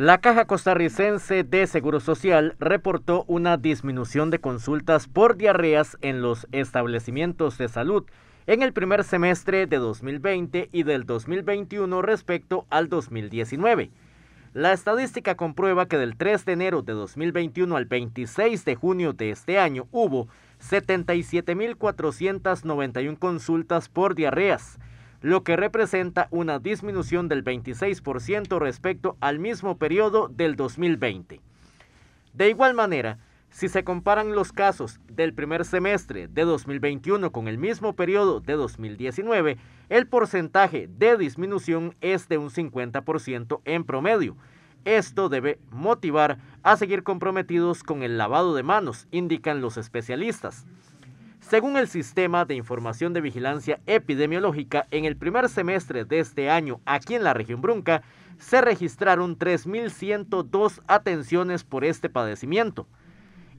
La Caja Costarricense de Seguro Social reportó una disminución de consultas por diarreas en los establecimientos de salud en el primer semestre de 2020 y del 2021 respecto al 2019. La estadística comprueba que del 3 de enero de 2021 al 26 de junio de este año hubo 77.491 consultas por diarreas, lo que representa una disminución del 26% respecto al mismo periodo del 2020. De igual manera, si se comparan los casos del primer semestre de 2021 con el mismo periodo de 2019, el porcentaje de disminución es de un 50% en promedio. Esto debe motivar a seguir comprometidos con el lavado de manos, indican los especialistas. Según el Sistema de Información de Vigilancia Epidemiológica, en el primer semestre de este año aquí en la región Brunca, se registraron 3.102 atenciones por este padecimiento.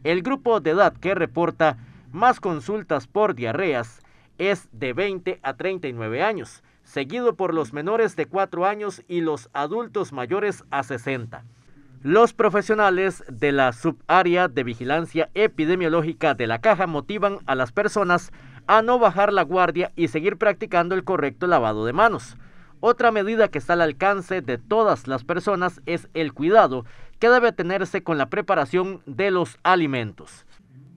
El grupo de edad que reporta más consultas por diarreas es de 20 a 39 años, seguido por los menores de 4 años y los adultos mayores a 60. Los profesionales de la subárea de vigilancia epidemiológica de la caja motivan a las personas a no bajar la guardia y seguir practicando el correcto lavado de manos. Otra medida que está al alcance de todas las personas es el cuidado que debe tenerse con la preparación de los alimentos.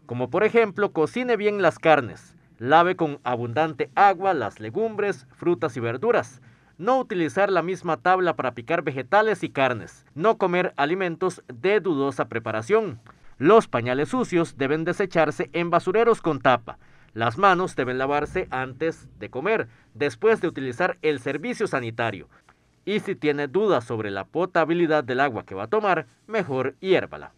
Como por ejemplo, cocine bien las carnes, lave con abundante agua las legumbres, frutas y verduras no utilizar la misma tabla para picar vegetales y carnes, no comer alimentos de dudosa preparación. Los pañales sucios deben desecharse en basureros con tapa. Las manos deben lavarse antes de comer, después de utilizar el servicio sanitario. Y si tiene dudas sobre la potabilidad del agua que va a tomar, mejor hiérvala.